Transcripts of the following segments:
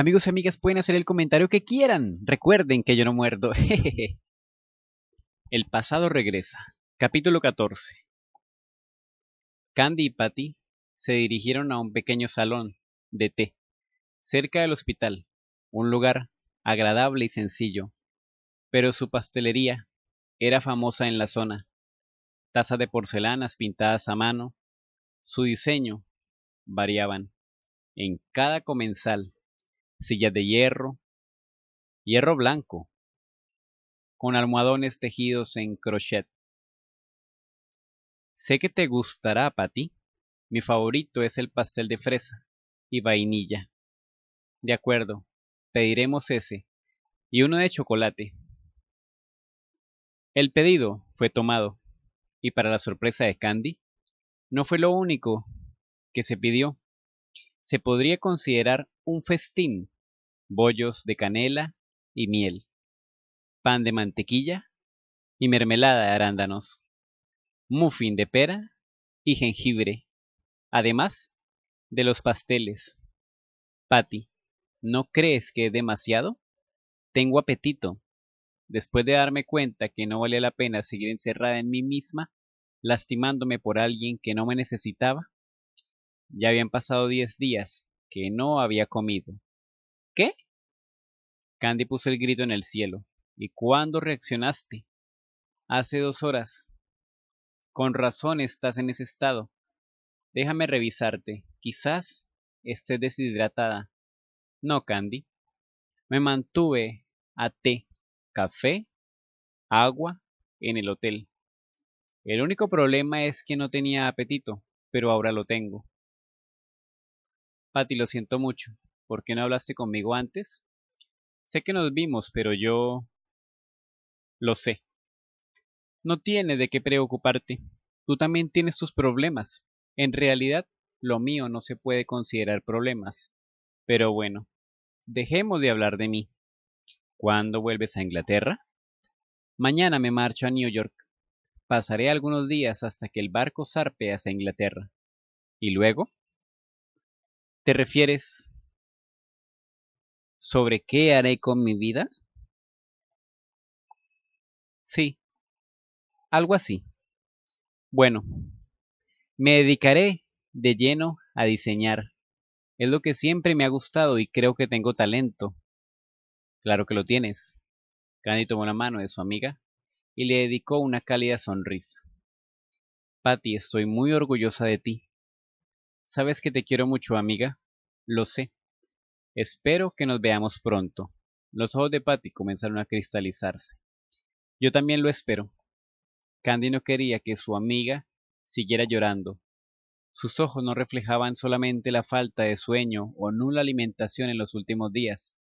Amigos y amigas, pueden hacer el comentario que quieran. Recuerden que yo no muerdo. el pasado regresa. Capítulo 14. Candy y Patty se dirigieron a un pequeño salón de té, cerca del hospital, un lugar agradable y sencillo, pero su pastelería era famosa en la zona. Tazas de porcelanas pintadas a mano, su diseño variaban en cada comensal Silla de hierro, hierro blanco, con almohadones tejidos en crochet. Sé que te gustará, Patty. Mi favorito es el pastel de fresa y vainilla. De acuerdo, pediremos ese y uno de chocolate. El pedido fue tomado y para la sorpresa de Candy, no fue lo único que se pidió se podría considerar un festín, bollos de canela y miel, pan de mantequilla y mermelada de arándanos, muffin de pera y jengibre, además de los pasteles. Patty, ¿no crees que es demasiado? Tengo apetito. Después de darme cuenta que no vale la pena seguir encerrada en mí misma, lastimándome por alguien que no me necesitaba, ya habían pasado diez días que no había comido. ¿Qué? Candy puso el grito en el cielo. ¿Y cuándo reaccionaste? Hace dos horas. Con razón estás en ese estado. Déjame revisarte. Quizás estés deshidratada. No, Candy. Me mantuve a té, café, agua en el hotel. El único problema es que no tenía apetito, pero ahora lo tengo y lo siento mucho. ¿Por qué no hablaste conmigo antes? Sé que nos vimos, pero yo... Lo sé. No tiene de qué preocuparte. Tú también tienes tus problemas. En realidad, lo mío no se puede considerar problemas. Pero bueno, dejemos de hablar de mí. ¿Cuándo vuelves a Inglaterra? Mañana me marcho a New York. Pasaré algunos días hasta que el barco zarpe hacia Inglaterra. ¿Y luego? ¿Te refieres sobre qué haré con mi vida? Sí, algo así. Bueno, me dedicaré de lleno a diseñar. Es lo que siempre me ha gustado y creo que tengo talento. Claro que lo tienes. Candy tomó la mano de su amiga y le dedicó una cálida sonrisa. Patty, estoy muy orgullosa de ti. Sabes que te quiero mucho, amiga. Lo sé. Espero que nos veamos pronto. Los ojos de Patty comenzaron a cristalizarse. Yo también lo espero. Candy no quería que su amiga siguiera llorando. Sus ojos no reflejaban solamente la falta de sueño o nula alimentación en los últimos días.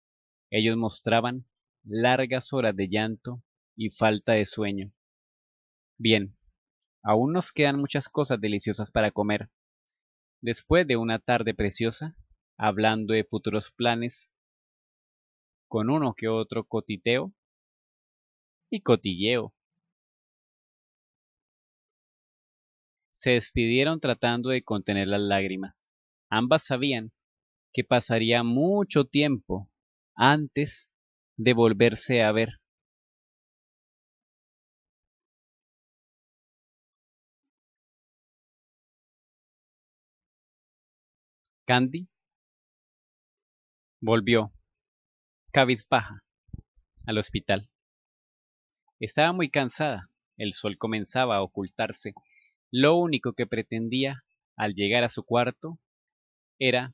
Ellos mostraban largas horas de llanto y falta de sueño. Bien, aún nos quedan muchas cosas deliciosas para comer. Después de una tarde preciosa, hablando de futuros planes, con uno que otro cotiteo y cotilleo. Se despidieron tratando de contener las lágrimas. Ambas sabían que pasaría mucho tiempo antes de volverse a ver. Candy volvió, cabizbaja, al hospital. Estaba muy cansada, el sol comenzaba a ocultarse. Lo único que pretendía al llegar a su cuarto era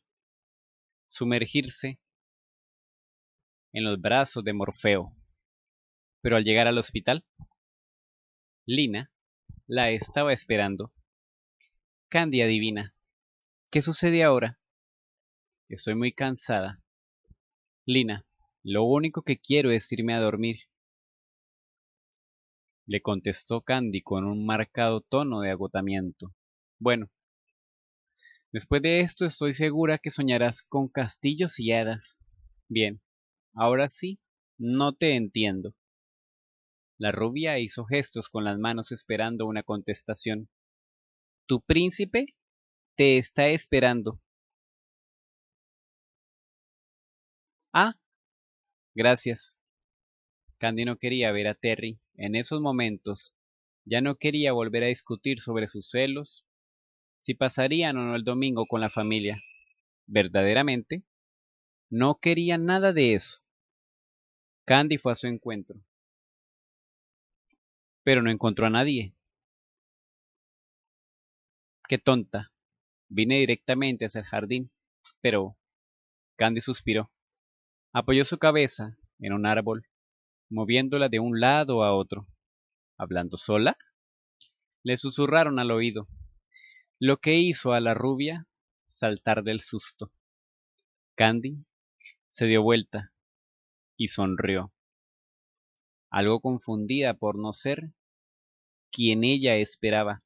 sumergirse en los brazos de Morfeo. Pero al llegar al hospital, Lina la estaba esperando. Candy adivina. ¿Qué sucede ahora? Estoy muy cansada. Lina, lo único que quiero es irme a dormir. Le contestó Candy con un marcado tono de agotamiento. Bueno, después de esto estoy segura que soñarás con castillos y hadas. Bien, ahora sí, no te entiendo. La rubia hizo gestos con las manos esperando una contestación. Tu príncipe te está esperando. Ah, gracias. Candy no quería ver a Terry en esos momentos. Ya no quería volver a discutir sobre sus celos, si pasarían o no el domingo con la familia. Verdaderamente, no quería nada de eso. Candy fue a su encuentro. Pero no encontró a nadie. Qué tonta. Vine directamente hacia el jardín, pero Candy suspiró. Apoyó su cabeza en un árbol, moviéndola de un lado a otro. ¿Hablando sola? Le susurraron al oído, lo que hizo a la rubia saltar del susto. Candy se dio vuelta y sonrió, algo confundida por no ser quien ella esperaba.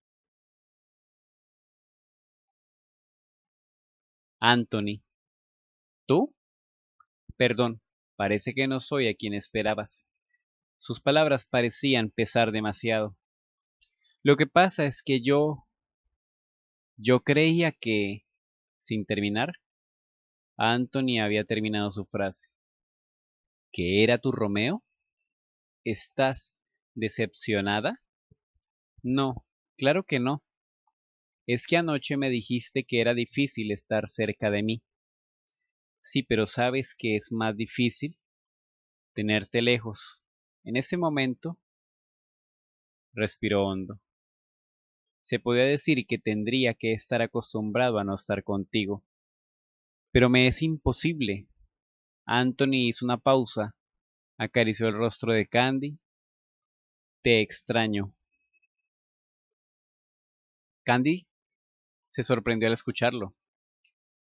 Anthony, ¿tú? Perdón, parece que no soy a quien esperabas. Sus palabras parecían pesar demasiado. Lo que pasa es que yo... Yo creía que... Sin terminar, Anthony había terminado su frase. ¿Que era tu Romeo? ¿Estás decepcionada? No, claro que no. Es que anoche me dijiste que era difícil estar cerca de mí. Sí, pero sabes que es más difícil tenerte lejos. En ese momento, respiró hondo. Se podía decir que tendría que estar acostumbrado a no estar contigo. Pero me es imposible. Anthony hizo una pausa, acarició el rostro de Candy. Te extraño. Candy se sorprendió al escucharlo,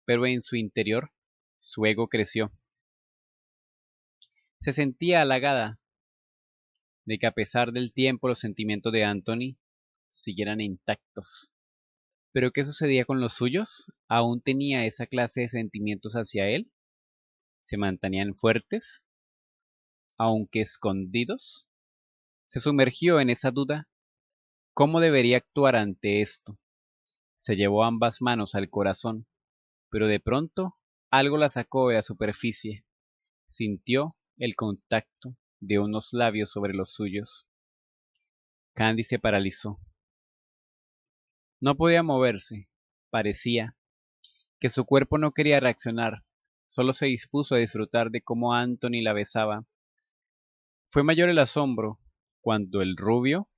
pero en su interior su ego creció. Se sentía halagada de que a pesar del tiempo los sentimientos de Anthony siguieran intactos. Pero ¿qué sucedía con los suyos? ¿Aún tenía esa clase de sentimientos hacia él? ¿Se mantenían fuertes? ¿Aunque escondidos? Se sumergió en esa duda. ¿Cómo debería actuar ante esto? Se llevó ambas manos al corazón, pero de pronto algo la sacó de la superficie. Sintió el contacto de unos labios sobre los suyos. Candy se paralizó. No podía moverse, parecía, que su cuerpo no quería reaccionar, solo se dispuso a disfrutar de cómo Anthony la besaba. Fue mayor el asombro cuando el rubio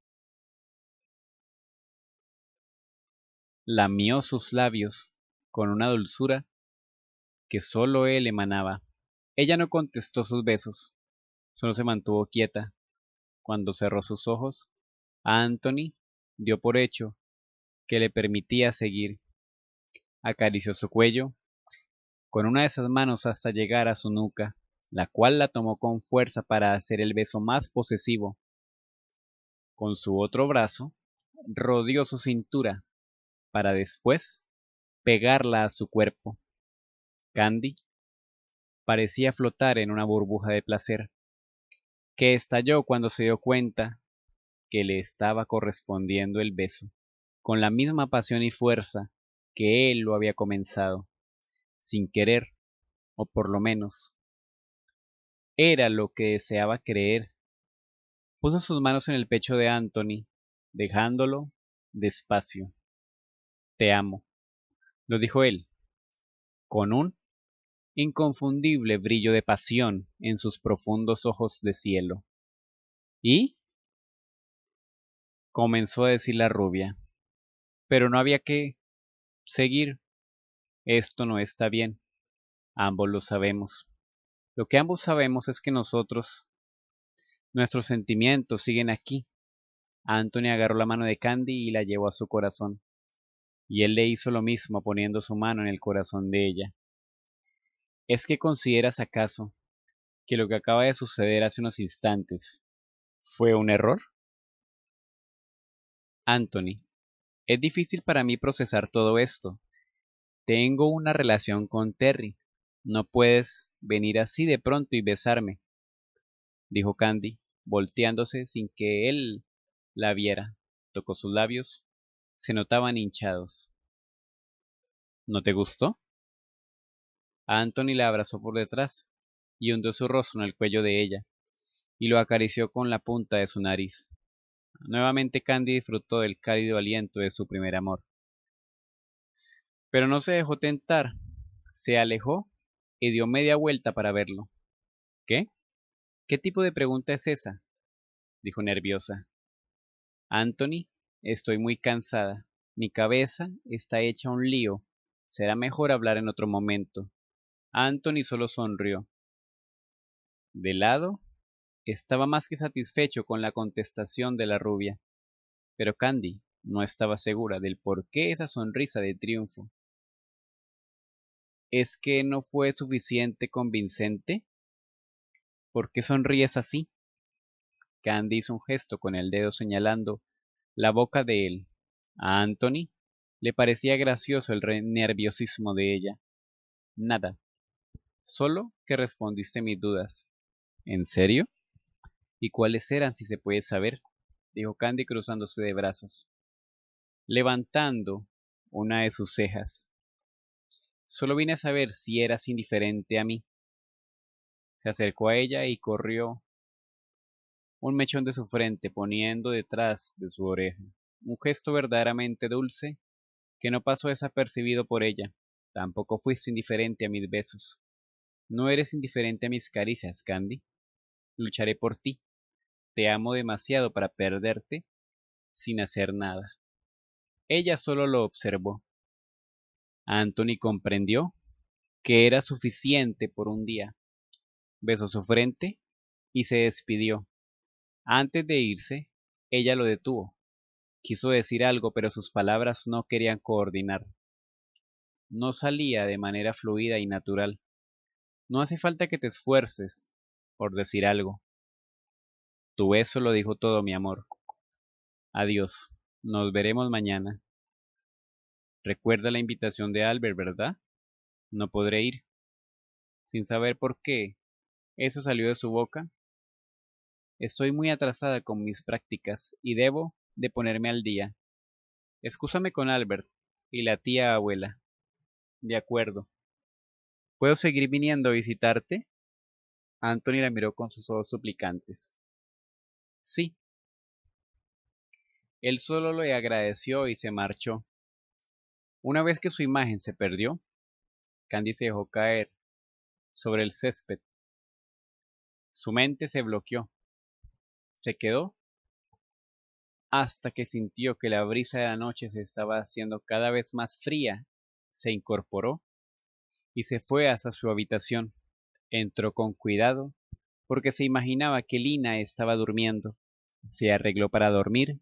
lamió sus labios con una dulzura que sólo él emanaba. Ella no contestó sus besos, solo se mantuvo quieta. Cuando cerró sus ojos, Anthony dio por hecho que le permitía seguir. Acarició su cuello con una de esas manos hasta llegar a su nuca, la cual la tomó con fuerza para hacer el beso más posesivo. Con su otro brazo, rodeó su cintura, para después pegarla a su cuerpo. Candy parecía flotar en una burbuja de placer, que estalló cuando se dio cuenta que le estaba correspondiendo el beso, con la misma pasión y fuerza que él lo había comenzado, sin querer, o por lo menos, era lo que deseaba creer. Puso sus manos en el pecho de Anthony, dejándolo despacio. Te amo, lo dijo él, con un inconfundible brillo de pasión en sus profundos ojos de cielo. ¿Y? comenzó a decir la rubia. Pero no había que seguir. Esto no está bien. Ambos lo sabemos. Lo que ambos sabemos es que nosotros, nuestros sentimientos siguen aquí. Anthony agarró la mano de Candy y la llevó a su corazón. Y él le hizo lo mismo poniendo su mano en el corazón de ella. ¿Es que consideras acaso que lo que acaba de suceder hace unos instantes fue un error? Anthony, es difícil para mí procesar todo esto. Tengo una relación con Terry. No puedes venir así de pronto y besarme, dijo Candy, volteándose sin que él la viera. Tocó sus labios. Se notaban hinchados. ¿No te gustó? Anthony la abrazó por detrás y hundió su rostro en el cuello de ella, y lo acarició con la punta de su nariz. Nuevamente Candy disfrutó del cálido aliento de su primer amor. Pero no se dejó tentar, se alejó y dio media vuelta para verlo. ¿Qué? ¿Qué tipo de pregunta es esa? dijo nerviosa. Anthony, estoy muy cansada. Mi cabeza está hecha un lío. Será mejor hablar en otro momento. Anthony solo sonrió. De lado, estaba más que satisfecho con la contestación de la rubia, pero Candy no estaba segura del por qué esa sonrisa de triunfo. ¿Es que no fue suficiente convincente? ¿Por qué sonríes así? Candy hizo un gesto con el dedo señalando la boca de él. A Anthony le parecía gracioso el nerviosismo de ella. Nada Solo que respondiste mis dudas. ¿En serio? ¿Y cuáles eran, si se puede saber? dijo Candy cruzándose de brazos, levantando una de sus cejas. Solo vine a saber si eras indiferente a mí. Se acercó a ella y corrió un mechón de su frente poniendo detrás de su oreja, un gesto verdaderamente dulce que no pasó desapercibido por ella. Tampoco fuiste indiferente a mis besos. No eres indiferente a mis caricias, Candy. Lucharé por ti. Te amo demasiado para perderte sin hacer nada. Ella solo lo observó. Anthony comprendió que era suficiente por un día. Besó su frente y se despidió. Antes de irse, ella lo detuvo. Quiso decir algo, pero sus palabras no querían coordinar. No salía de manera fluida y natural. No hace falta que te esfuerces por decir algo. Tu beso lo dijo todo, mi amor. Adiós. Nos veremos mañana. Recuerda la invitación de Albert, ¿verdad? No podré ir. Sin saber por qué, eso salió de su boca. Estoy muy atrasada con mis prácticas y debo de ponerme al día. Excúsame con Albert y la tía abuela. De acuerdo. ¿Puedo seguir viniendo a visitarte? Anthony la miró con sus ojos suplicantes. Sí. Él solo le agradeció y se marchó. Una vez que su imagen se perdió, Candy se dejó caer sobre el césped. Su mente se bloqueó. Se quedó hasta que sintió que la brisa de la noche se estaba haciendo cada vez más fría. Se incorporó y se fue hasta su habitación. Entró con cuidado, porque se imaginaba que Lina estaba durmiendo. Se arregló para dormir,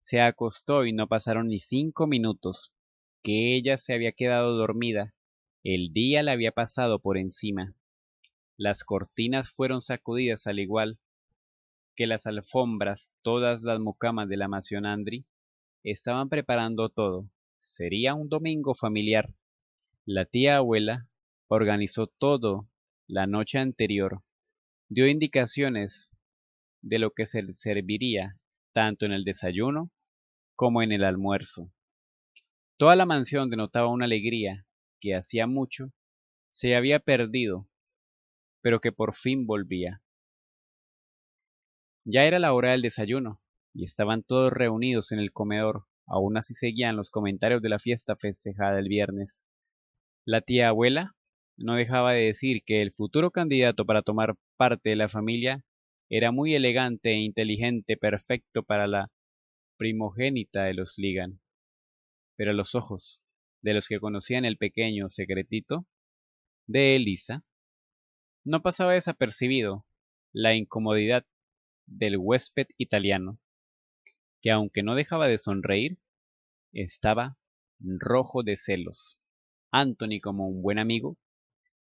se acostó y no pasaron ni cinco minutos que ella se había quedado dormida. El día la había pasado por encima. Las cortinas fueron sacudidas al igual que las alfombras, todas las mucamas de la mación Andri estaban preparando todo. Sería un domingo familiar. La tía abuela organizó todo la noche anterior, dio indicaciones de lo que se serviría tanto en el desayuno como en el almuerzo. Toda la mansión denotaba una alegría que hacía mucho se había perdido, pero que por fin volvía. Ya era la hora del desayuno, y estaban todos reunidos en el comedor, aún así seguían los comentarios de la fiesta festejada el viernes. La tía abuela no dejaba de decir que el futuro candidato para tomar parte de la familia era muy elegante e inteligente, perfecto para la primogénita de los Ligan. Pero los ojos de los que conocían el pequeño secretito de Elisa no pasaba desapercibido la incomodidad del huésped italiano, que aunque no dejaba de sonreír, estaba rojo de celos. Anthony como un buen amigo,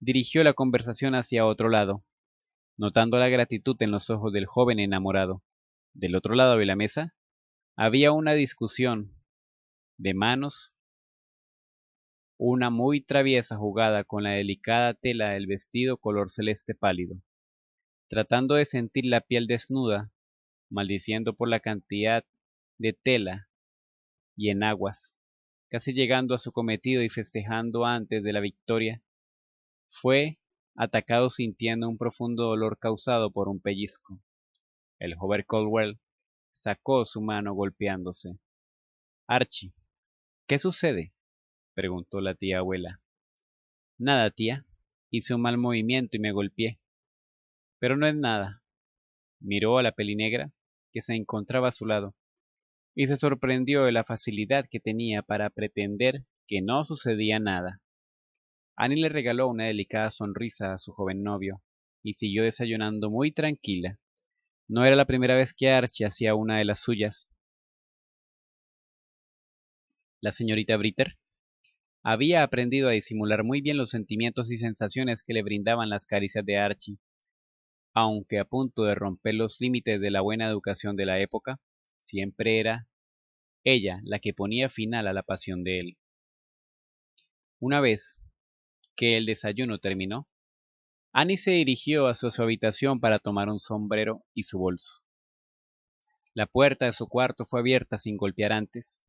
dirigió la conversación hacia otro lado, notando la gratitud en los ojos del joven enamorado. Del otro lado de la mesa había una discusión de manos, una muy traviesa jugada con la delicada tela del vestido color celeste pálido, tratando de sentir la piel desnuda, maldiciendo por la cantidad de tela y enaguas casi llegando a su cometido y festejando antes de la victoria, fue atacado sintiendo un profundo dolor causado por un pellizco. El joven Caldwell sacó su mano golpeándose. Archie, ¿qué sucede? preguntó la tía abuela. Nada, tía. Hice un mal movimiento y me golpeé. Pero no es nada. Miró a la pelinegra, que se encontraba a su lado y se sorprendió de la facilidad que tenía para pretender que no sucedía nada. Annie le regaló una delicada sonrisa a su joven novio y siguió desayunando muy tranquila. No era la primera vez que Archie hacía una de las suyas. La señorita Britter había aprendido a disimular muy bien los sentimientos y sensaciones que le brindaban las caricias de Archie, aunque a punto de romper los límites de la buena educación de la época, Siempre era ella la que ponía final a la pasión de él. Una vez que el desayuno terminó, Annie se dirigió hacia su habitación para tomar un sombrero y su bolso. La puerta de su cuarto fue abierta sin golpear antes.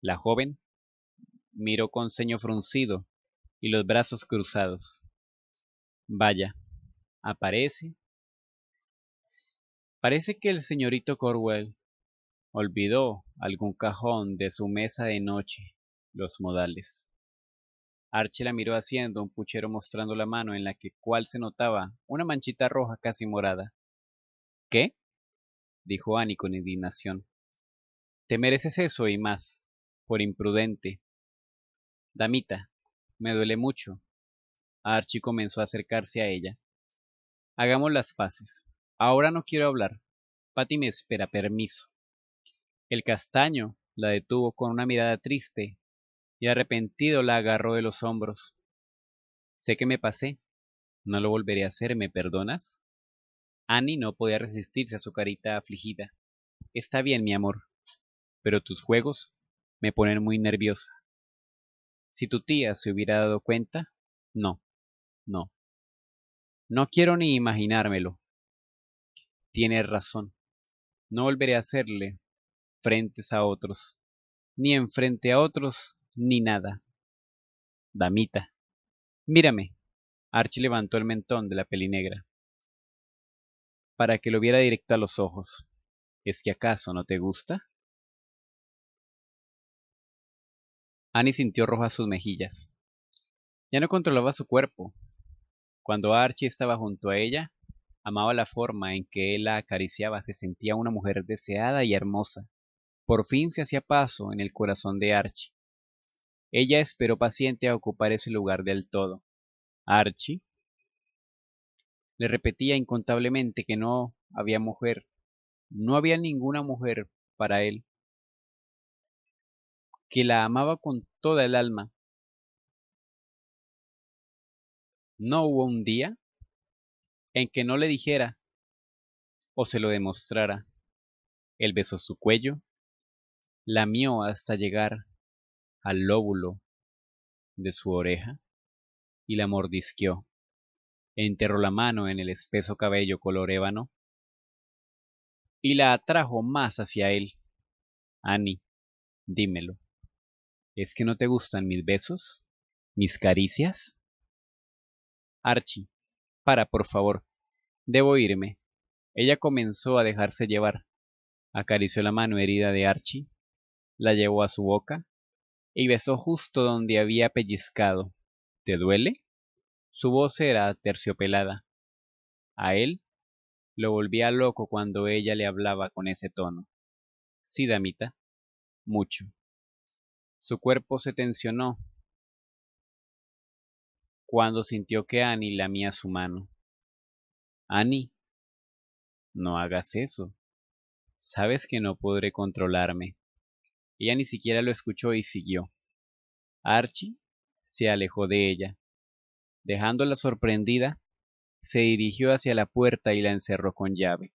La joven miró con ceño fruncido y los brazos cruzados. Vaya, aparece. Parece que el señorito Corwell olvidó algún cajón de su mesa de noche, los modales. Archie la miró haciendo un puchero mostrando la mano en la que cual se notaba una manchita roja casi morada. ¿Qué? dijo Annie con indignación. Te mereces eso y más, por imprudente. Damita, me duele mucho. Archie comenzó a acercarse a ella. Hagamos las paces. Ahora no quiero hablar. Patty me espera permiso el castaño la detuvo con una mirada triste y arrepentido la agarró de los hombros. Sé que me pasé. No lo volveré a hacer, ¿me perdonas? Annie no podía resistirse a su carita afligida. Está bien, mi amor, pero tus juegos me ponen muy nerviosa. Si tu tía se hubiera dado cuenta, no, no. No quiero ni imaginármelo. Tiene razón. No volveré a hacerle frentes a otros, ni enfrente a otros, ni nada. Damita. Mírame. Archie levantó el mentón de la peli negra para que lo viera directo a los ojos. ¿Es que acaso no te gusta? Annie sintió rojas sus mejillas. Ya no controlaba su cuerpo. Cuando Archie estaba junto a ella, amaba la forma en que él la acariciaba, se sentía una mujer deseada y hermosa. Por fin se hacía paso en el corazón de Archie. Ella esperó paciente a ocupar ese lugar del todo. Archie le repetía incontablemente que no había mujer, no había ninguna mujer para él, que la amaba con toda el alma. No hubo un día en que no le dijera o se lo demostrara. Él besó su cuello, lamió hasta llegar al lóbulo de su oreja y la mordisqueó. Enterró la mano en el espeso cabello color ébano y la atrajo más hacia él. Annie, dímelo. ¿Es que no te gustan mis besos? ¿Mis caricias? Archie, para, por favor. Debo irme. Ella comenzó a dejarse llevar. Acarició la mano herida de Archie la llevó a su boca y besó justo donde había pellizcado. ¿Te duele? Su voz era terciopelada. A él lo volvía loco cuando ella le hablaba con ese tono. Sí, damita, mucho. Su cuerpo se tensionó cuando sintió que Annie lamía su mano. Annie, no hagas eso. Sabes que no podré controlarme. Ella ni siquiera lo escuchó y siguió. Archie se alejó de ella. Dejándola sorprendida, se dirigió hacia la puerta y la encerró con llave.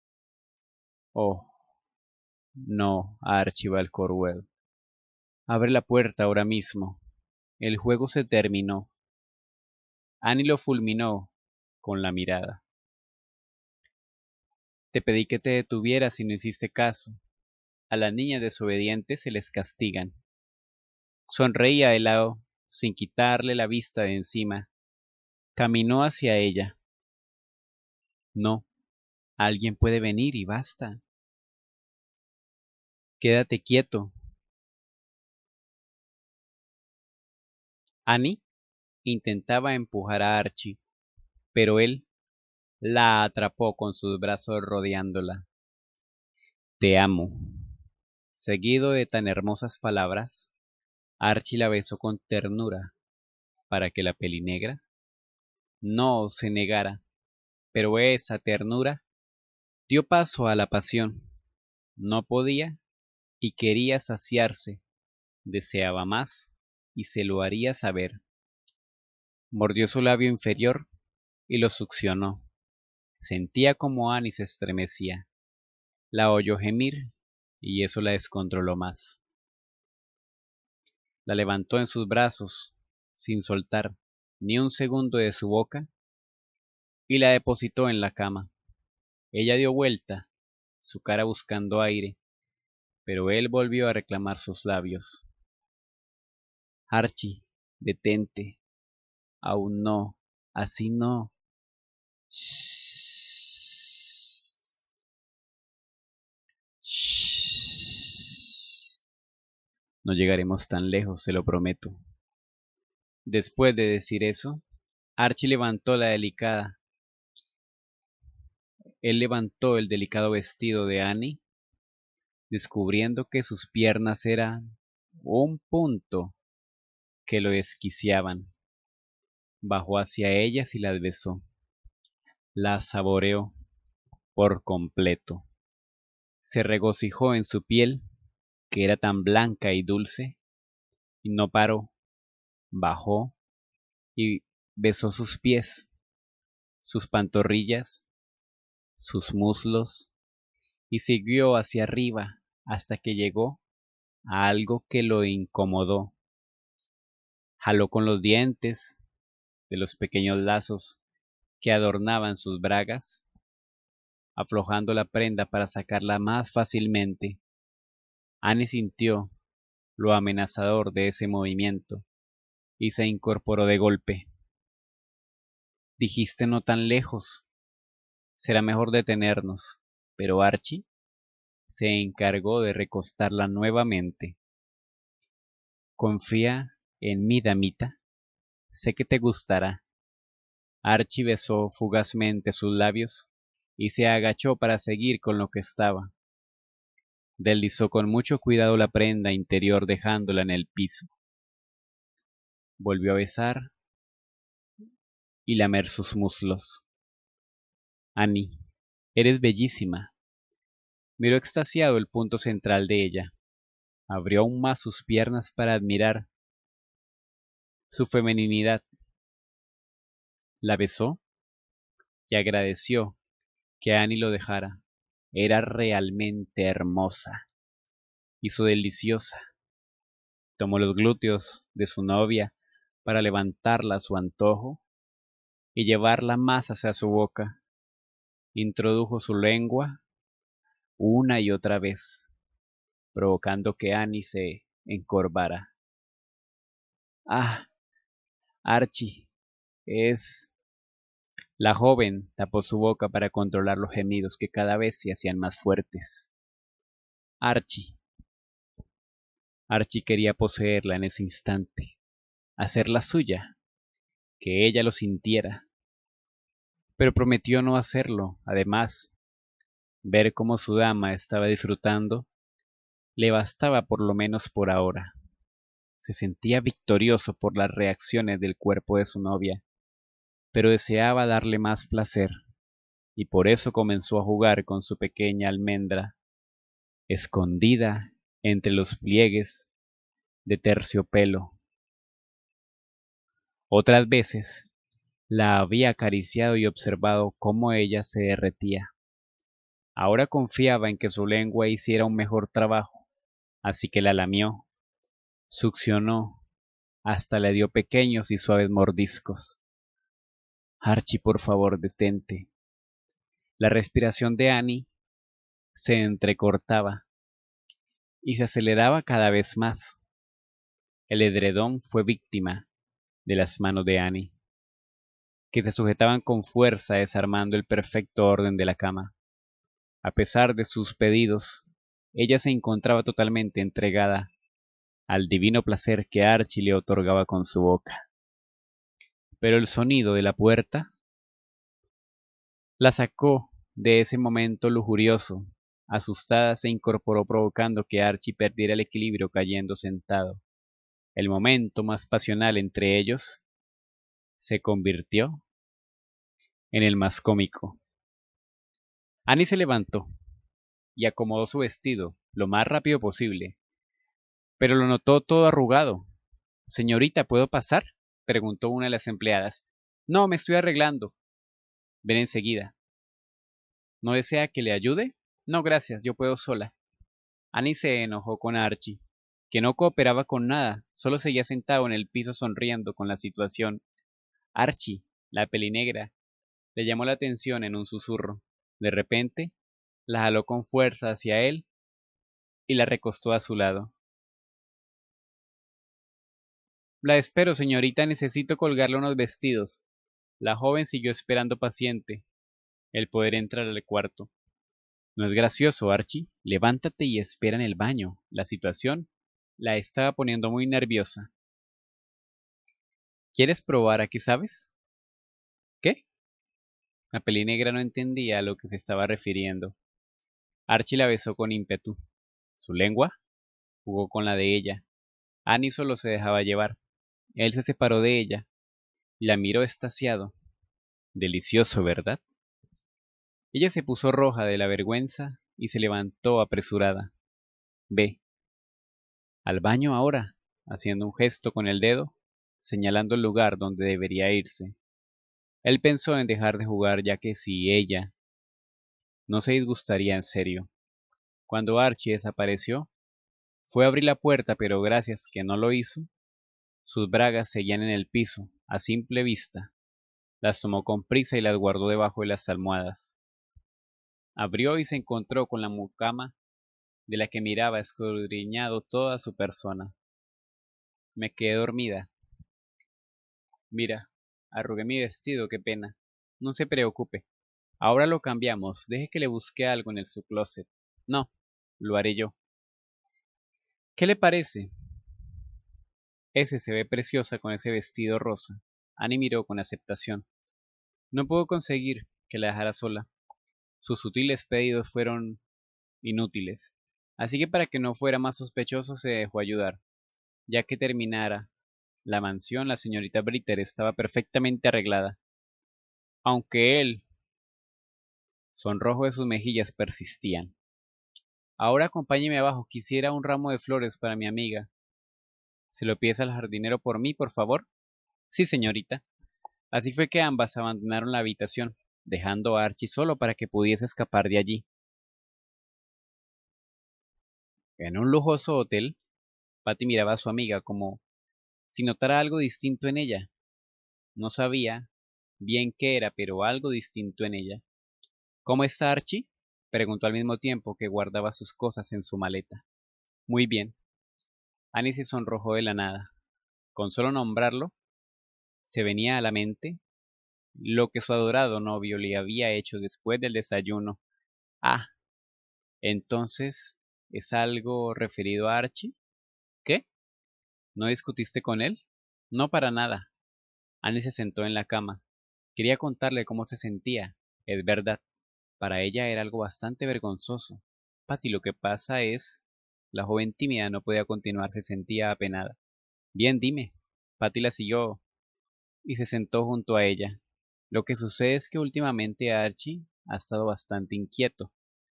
Oh, no, Archibald Corwell. Abre la puerta ahora mismo. El juego se terminó. Annie lo fulminó con la mirada. Te pedí que te detuvieras si no hiciste caso a las niñas desobediente se les castigan. Sonreía helado, sin quitarle la vista de encima. Caminó hacia ella. No, alguien puede venir y basta. Quédate quieto. Annie intentaba empujar a Archie, pero él la atrapó con sus brazos rodeándola. Te amo, Seguido de tan hermosas palabras, Archie la besó con ternura para que la pelinegra no se negara, pero esa ternura dio paso a la pasión. No podía y quería saciarse, deseaba más y se lo haría saber. Mordió su labio inferior y lo succionó. Sentía como Annie se estremecía. La oyó gemir y eso la descontroló más. La levantó en sus brazos, sin soltar ni un segundo de su boca, y la depositó en la cama. Ella dio vuelta, su cara buscando aire, pero él volvió a reclamar sus labios. Archie, detente. Aún no, así no. Shh. No llegaremos tan lejos, se lo prometo. Después de decir eso, Archie levantó la delicada. Él levantó el delicado vestido de Annie, descubriendo que sus piernas eran un punto que lo esquiciaban. Bajó hacia ellas y las besó. La saboreó por completo. Se regocijó en su piel que era tan blanca y dulce, y no paró, bajó y besó sus pies, sus pantorrillas, sus muslos, y siguió hacia arriba hasta que llegó a algo que lo incomodó. Jaló con los dientes de los pequeños lazos que adornaban sus bragas, aflojando la prenda para sacarla más fácilmente Annie sintió lo amenazador de ese movimiento y se incorporó de golpe. Dijiste no tan lejos. Será mejor detenernos, pero Archie se encargó de recostarla nuevamente. Confía en mí, damita. Sé que te gustará. Archie besó fugazmente sus labios y se agachó para seguir con lo que estaba. Deslizó con mucho cuidado la prenda interior dejándola en el piso. Volvió a besar y lamer sus muslos. Annie, eres bellísima. Miró extasiado el punto central de ella. Abrió aún más sus piernas para admirar su femeninidad. La besó y agradeció que Annie lo dejara. Era realmente hermosa. y su deliciosa. Tomó los glúteos de su novia para levantarla a su antojo y llevarla más hacia su boca. Introdujo su lengua una y otra vez, provocando que Annie se encorvara. Ah, Archie, es la joven tapó su boca para controlar los gemidos que cada vez se hacían más fuertes. Archie. Archie quería poseerla en ese instante, hacerla suya, que ella lo sintiera. Pero prometió no hacerlo, además. Ver cómo su dama estaba disfrutando le bastaba por lo menos por ahora. Se sentía victorioso por las reacciones del cuerpo de su novia pero deseaba darle más placer, y por eso comenzó a jugar con su pequeña almendra, escondida entre los pliegues de terciopelo. Otras veces la había acariciado y observado cómo ella se derretía. Ahora confiaba en que su lengua hiciera un mejor trabajo, así que la lamió, succionó, hasta le dio pequeños y suaves mordiscos. Archie, por favor, detente. La respiración de Annie se entrecortaba y se aceleraba cada vez más. El edredón fue víctima de las manos de Annie, que se sujetaban con fuerza desarmando el perfecto orden de la cama. A pesar de sus pedidos, ella se encontraba totalmente entregada al divino placer que Archie le otorgaba con su boca pero el sonido de la puerta la sacó de ese momento lujurioso. Asustada se incorporó provocando que Archie perdiera el equilibrio cayendo sentado. El momento más pasional entre ellos se convirtió en el más cómico. Annie se levantó y acomodó su vestido lo más rápido posible, pero lo notó todo arrugado. Señorita, ¿puedo pasar? preguntó una de las empleadas. No, me estoy arreglando. Ven enseguida. ¿No desea que le ayude? No, gracias, yo puedo sola. Annie se enojó con Archie, que no cooperaba con nada, solo seguía sentado en el piso sonriendo con la situación. Archie, la pelinegra, le llamó la atención en un susurro. De repente, la jaló con fuerza hacia él y la recostó a su lado. La espero, señorita, necesito colgarle unos vestidos. La joven siguió esperando paciente. El poder entrar al cuarto. No es gracioso, Archie. Levántate y espera en el baño. La situación la estaba poniendo muy nerviosa. ¿Quieres probar a qué sabes? ¿Qué? La negra no entendía a lo que se estaba refiriendo. Archie la besó con ímpetu. Su lengua jugó con la de ella. Annie solo se dejaba llevar. Él se separó de ella y la miró estasiado. Delicioso, ¿verdad? Ella se puso roja de la vergüenza y se levantó apresurada. Ve. Al baño ahora, haciendo un gesto con el dedo, señalando el lugar donde debería irse. Él pensó en dejar de jugar ya que si ella no se disgustaría en serio. Cuando Archie desapareció, fue a abrir la puerta, pero gracias que no lo hizo, sus bragas seguían en el piso, a simple vista. Las tomó con prisa y las guardó debajo de las almohadas. Abrió y se encontró con la mucama de la que miraba escudriñado toda su persona. Me quedé dormida. Mira, arrugué mi vestido, qué pena. No se preocupe. Ahora lo cambiamos. Deje que le busque algo en el su No, lo haré yo. ¿Qué le parece? Ese se ve preciosa con ese vestido rosa. Annie miró con aceptación. No pudo conseguir que la dejara sola. Sus sutiles pedidos fueron inútiles. Así que para que no fuera más sospechoso se dejó ayudar. Ya que terminara la mansión, la señorita Britter estaba perfectamente arreglada. Aunque él sonrojo de sus mejillas persistían. Ahora acompáñeme abajo, quisiera un ramo de flores para mi amiga. ¿Se lo pides al jardinero por mí, por favor? Sí, señorita. Así fue que ambas abandonaron la habitación, dejando a Archie solo para que pudiese escapar de allí. En un lujoso hotel, Patty miraba a su amiga como si notara algo distinto en ella. No sabía bien qué era, pero algo distinto en ella. ¿Cómo está Archie? preguntó al mismo tiempo que guardaba sus cosas en su maleta. Muy bien, Annie se sonrojó de la nada. Con solo nombrarlo, se venía a la mente lo que su adorado novio le había hecho después del desayuno. Ah, entonces, ¿es algo referido a Archie? ¿Qué? ¿No discutiste con él? No para nada. Annie se sentó en la cama. Quería contarle cómo se sentía. Es verdad. Para ella era algo bastante vergonzoso. Patty, lo que pasa es la joven tímida no podía continuar, se sentía apenada. Bien, dime. Patty la siguió y se sentó junto a ella. Lo que sucede es que últimamente Archie ha estado bastante inquieto.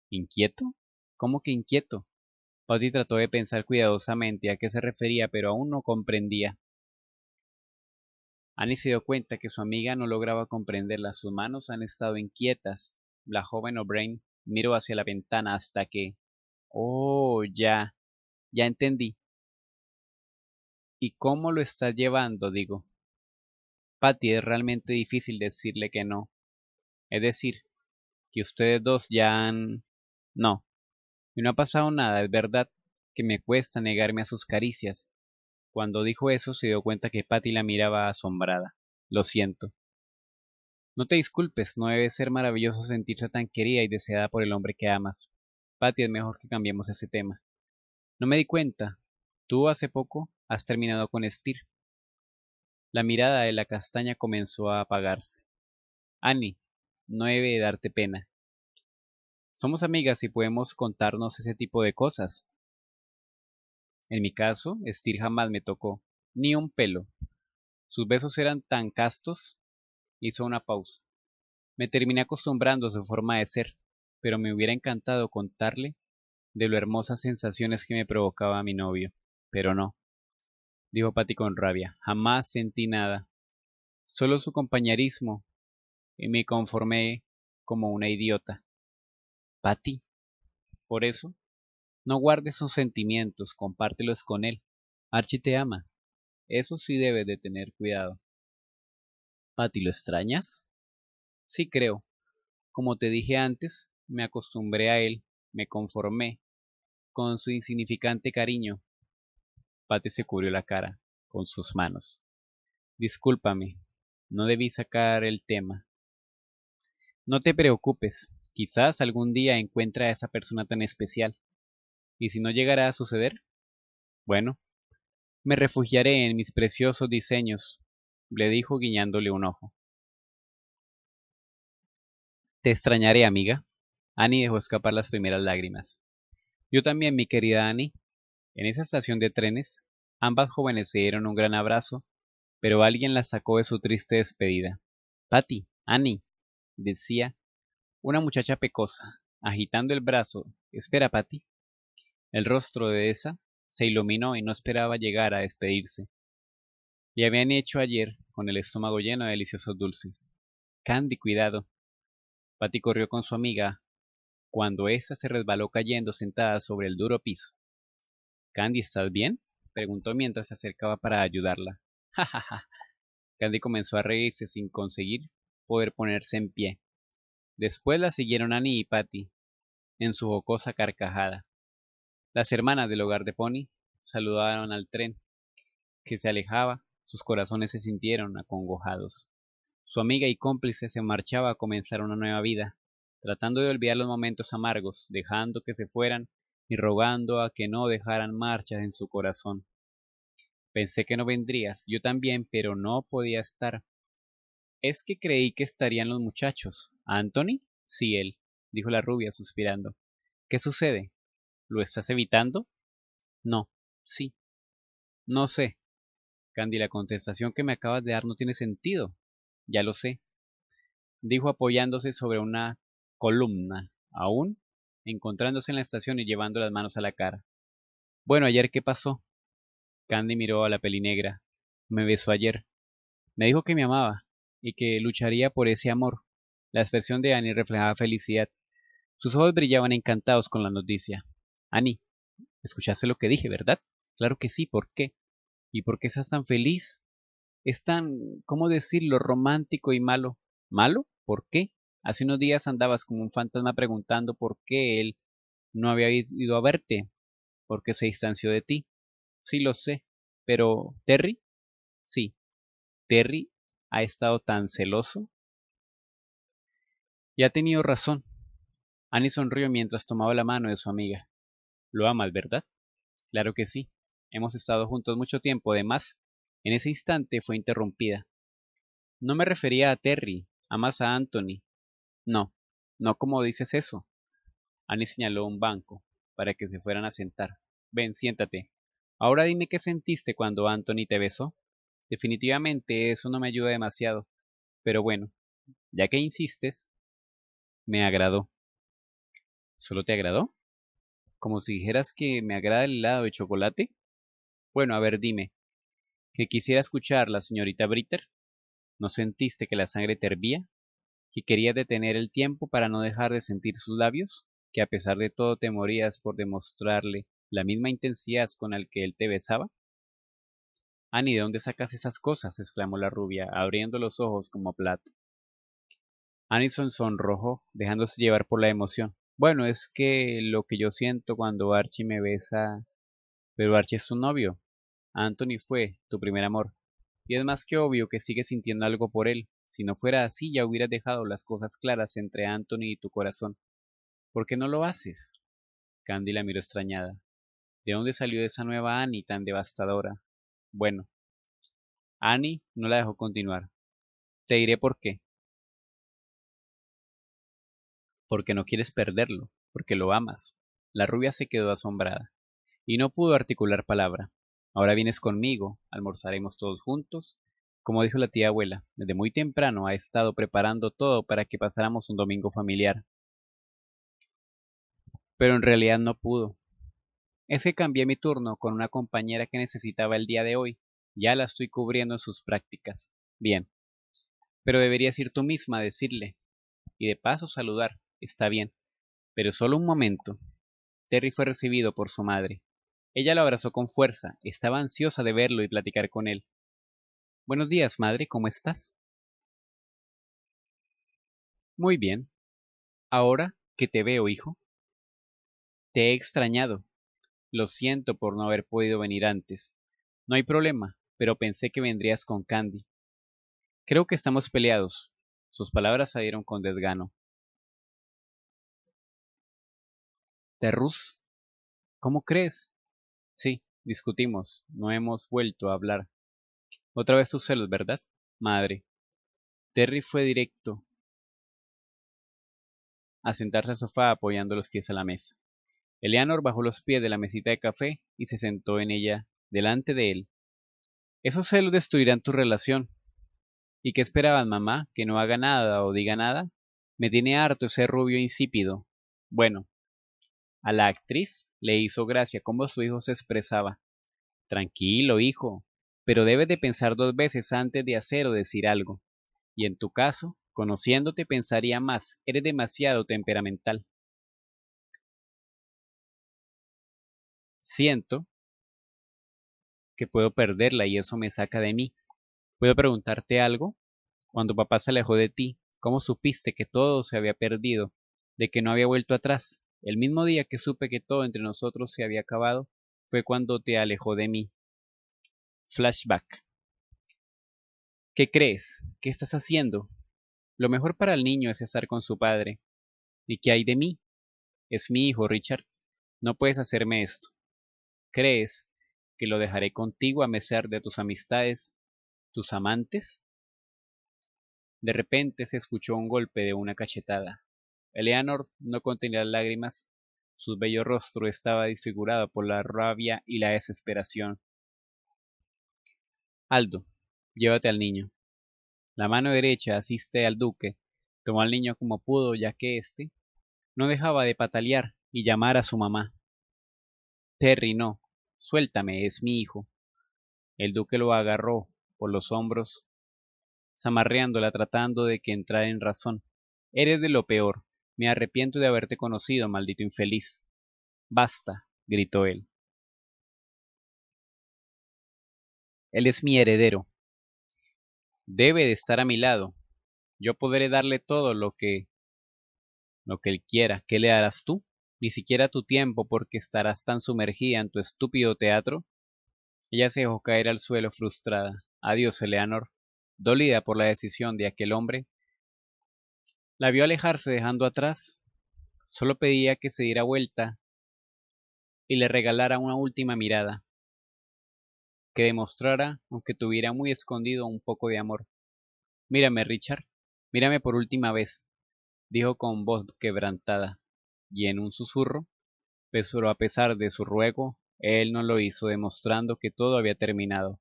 ¿Inquieto? ¿Cómo que inquieto? Patty trató de pensar cuidadosamente a qué se refería, pero aún no comprendía. Annie se dio cuenta que su amiga no lograba comprenderla. Sus manos han estado inquietas. La joven O'Brien miró hacia la ventana hasta que Oh, ya, ya entendí. ¿Y cómo lo estás llevando? digo. Patty, es realmente difícil decirle que no. Es decir, que ustedes dos ya han... No. Y no ha pasado nada, es verdad, que me cuesta negarme a sus caricias. Cuando dijo eso se dio cuenta que Patty la miraba asombrada. Lo siento. No te disculpes, no debe ser maravilloso sentirse tan querida y deseada por el hombre que amas, Patty, es mejor que cambiemos ese tema. No me di cuenta. Tú hace poco has terminado con Stir. La mirada de la castaña comenzó a apagarse. Annie, no debe darte pena. Somos amigas y podemos contarnos ese tipo de cosas. En mi caso, Stir jamás me tocó, ni un pelo. Sus besos eran tan castos. Hizo una pausa. Me terminé acostumbrando a su forma de ser pero me hubiera encantado contarle de lo hermosas sensaciones que me provocaba mi novio. Pero no, dijo Patty con rabia, jamás sentí nada. Solo su compañerismo. Y me conformé como una idiota. pati por eso, no guardes sus sentimientos, compártelos con él. Archie te ama. Eso sí debes de tener cuidado. Pati, ¿lo extrañas? Sí creo. Como te dije antes, me acostumbré a él, me conformé con su insignificante cariño. Pate se cubrió la cara con sus manos. Discúlpame, no debí sacar el tema. No te preocupes, quizás algún día encuentre a esa persona tan especial. ¿Y si no llegará a suceder? Bueno, me refugiaré en mis preciosos diseños, le dijo guiñándole un ojo. Te extrañaré, amiga, Annie dejó escapar las primeras lágrimas. Yo también, mi querida Annie. En esa estación de trenes, ambas jóvenes se dieron un gran abrazo, pero alguien las sacó de su triste despedida. Patty, Annie, decía una muchacha pecosa, agitando el brazo. Espera, Patty. El rostro de esa se iluminó y no esperaba llegar a despedirse. Le habían hecho ayer, con el estómago lleno de deliciosos dulces. Candy, cuidado. Patty corrió con su amiga cuando ésta se resbaló cayendo sentada sobre el duro piso. Candy, ¿estás bien? preguntó mientras se acercaba para ayudarla. Candy comenzó a reírse sin conseguir poder ponerse en pie. Después la siguieron Annie y Patty, en su jocosa carcajada. Las hermanas del hogar de Pony saludaron al tren, que se alejaba, sus corazones se sintieron acongojados. Su amiga y cómplice se marchaba a comenzar una nueva vida, tratando de olvidar los momentos amargos, dejando que se fueran y rogando a que no dejaran marchas en su corazón. Pensé que no vendrías, yo también, pero no podía estar. Es que creí que estarían los muchachos. ¿Anthony? Sí, él, dijo la rubia, suspirando. ¿Qué sucede? ¿Lo estás evitando? No, sí. No sé. Candy, la contestación que me acabas de dar no tiene sentido. Ya lo sé, dijo apoyándose sobre una columna, aún encontrándose en la estación y llevando las manos a la cara. Bueno, ayer qué pasó. Candy miró a la pelinegra. Me besó ayer. Me dijo que me amaba y que lucharía por ese amor. La expresión de Annie reflejaba felicidad. Sus ojos brillaban encantados con la noticia. Annie, escuchaste lo que dije, ¿verdad? Claro que sí, ¿por qué? ¿Y por qué estás tan feliz? Es tan, ¿cómo decirlo?, romántico y malo. ¿Malo? ¿Por qué? Hace unos días andabas como un fantasma preguntando por qué él no había ido a verte, porque se distanció de ti. Sí lo sé, pero Terry, sí, Terry ha estado tan celoso. Y ha tenido razón. Annie sonrió mientras tomaba la mano de su amiga. Lo amas, ¿verdad? Claro que sí. Hemos estado juntos mucho tiempo. Además, en ese instante fue interrumpida. No me refería a Terry, amas a Anthony, no, no como dices eso. Annie señaló un banco, para que se fueran a sentar. Ven, siéntate. Ahora dime qué sentiste cuando Anthony te besó. Definitivamente eso no me ayuda demasiado. Pero bueno, ya que insistes, me agradó. ¿Solo te agradó? ¿Como si dijeras que me agrada el helado de chocolate? Bueno, a ver, dime. ¿Que quisiera escuchar la señorita Britter? ¿No sentiste que la sangre te hervía? que quería detener el tiempo para no dejar de sentir sus labios, que a pesar de todo te morías por demostrarle la misma intensidad con la que él te besaba? Annie, ah, ¿de dónde sacas esas cosas? exclamó la rubia, abriendo los ojos como plato. Anison sonrojó, dejándose llevar por la emoción. Bueno, es que lo que yo siento cuando Archie me besa... Pero Archie es tu novio. Anthony fue tu primer amor. Y es más que obvio que sigues sintiendo algo por él, si no fuera así, ya hubieras dejado las cosas claras entre Anthony y tu corazón. ¿Por qué no lo haces? Candy la miró extrañada. ¿De dónde salió esa nueva Annie tan devastadora? Bueno. Annie no la dejó continuar. Te diré por qué. Porque no quieres perderlo, porque lo amas. La rubia se quedó asombrada y no pudo articular palabra. Ahora vienes conmigo, almorzaremos todos juntos como dijo la tía abuela, desde muy temprano ha estado preparando todo para que pasáramos un domingo familiar. Pero en realidad no pudo. Es que cambié mi turno con una compañera que necesitaba el día de hoy. Ya la estoy cubriendo en sus prácticas. Bien. Pero deberías ir tú misma a decirle. Y de paso saludar. Está bien. Pero solo un momento. Terry fue recibido por su madre. Ella lo abrazó con fuerza. Estaba ansiosa de verlo y platicar con él. Buenos días, madre, ¿cómo estás? Muy bien. Ahora que te veo, hijo. Te he extrañado. Lo siento por no haber podido venir antes. No hay problema, pero pensé que vendrías con Candy. Creo que estamos peleados. Sus palabras salieron con desgano. Terrus, ¿cómo crees? Sí, discutimos, no hemos vuelto a hablar. Otra vez tus celos, ¿verdad? Madre. Terry fue directo a sentarse al sofá apoyando los pies a la mesa. Eleanor bajó los pies de la mesita de café y se sentó en ella, delante de él. Esos celos destruirán tu relación. ¿Y qué esperaban, mamá? ¿Que no haga nada o diga nada? Me tiene harto ese rubio insípido. Bueno, a la actriz le hizo gracia cómo su hijo se expresaba. Tranquilo, hijo, pero debes de pensar dos veces antes de hacer o decir algo. Y en tu caso, conociéndote pensaría más, eres demasiado temperamental. Siento que puedo perderla y eso me saca de mí. Puedo preguntarte algo. Cuando papá se alejó de ti, ¿cómo supiste que todo se había perdido, de que no había vuelto atrás? El mismo día que supe que todo entre nosotros se había acabado fue cuando te alejó de mí Flashback. ¿Qué crees? ¿Qué estás haciendo? Lo mejor para el niño es estar con su padre. ¿Y qué hay de mí? Es mi hijo, Richard. No puedes hacerme esto. ¿Crees que lo dejaré contigo a mecer de tus amistades, tus amantes? De repente se escuchó un golpe de una cachetada. Eleanor no contenía lágrimas. Su bello rostro estaba disfigurado por la rabia y la desesperación. Aldo, llévate al niño. La mano derecha asiste al duque, tomó al niño como pudo, ya que éste no dejaba de patalear y llamar a su mamá. Terry, no, suéltame, es mi hijo. El duque lo agarró por los hombros, zamarreándola, tratando de que entrara en razón. Eres de lo peor. Me arrepiento de haberte conocido, maldito infeliz. Basta, gritó él. Él es mi heredero. Debe de estar a mi lado. Yo podré darle todo lo que lo que él quiera. ¿Qué le harás tú? Ni siquiera tu tiempo porque estarás tan sumergida en tu estúpido teatro. Ella se dejó caer al suelo frustrada. Adiós, Eleanor. Dolida por la decisión de aquel hombre, la vio alejarse dejando atrás. Solo pedía que se diera vuelta y le regalara una última mirada que demostrara, aunque tuviera muy escondido, un poco de amor. Mírame, Richard, mírame por última vez, dijo con voz quebrantada, y en un susurro, pero a pesar de su ruego, él no lo hizo, demostrando que todo había terminado.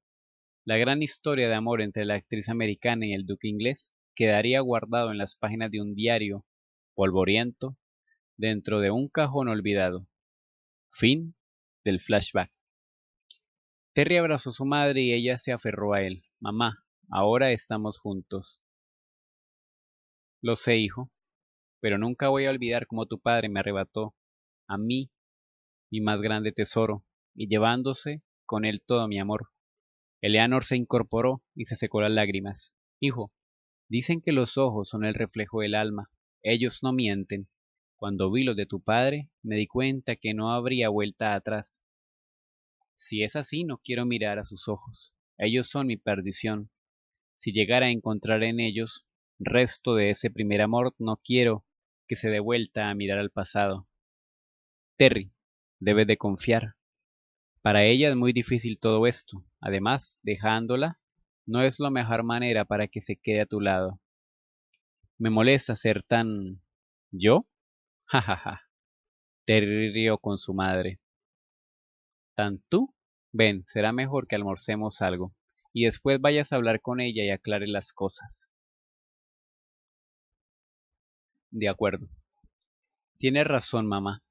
La gran historia de amor entre la actriz americana y el duque inglés quedaría guardado en las páginas de un diario polvoriento dentro de un cajón olvidado. Fin del flashback. Terry abrazó a su madre y ella se aferró a él. Mamá, ahora estamos juntos. Lo sé, hijo, pero nunca voy a olvidar cómo tu padre me arrebató, a mí, mi más grande tesoro, y llevándose con él todo mi amor. Eleanor se incorporó y se secó las lágrimas. Hijo, dicen que los ojos son el reflejo del alma. Ellos no mienten. Cuando vi los de tu padre, me di cuenta que no habría vuelta atrás. Si es así, no quiero mirar a sus ojos. Ellos son mi perdición. Si llegara a encontrar en ellos resto de ese primer amor, no quiero que se dé vuelta a mirar al pasado. Terry, debes de confiar. Para ella es muy difícil todo esto. Además, dejándola no es la mejor manera para que se quede a tu lado. Me molesta ser tan... ¿Yo? Ja, ja, ja. Terry rió con su madre tan tú, ven, será mejor que almorcemos algo, y después vayas a hablar con ella y aclare las cosas. De acuerdo. Tienes razón, mamá,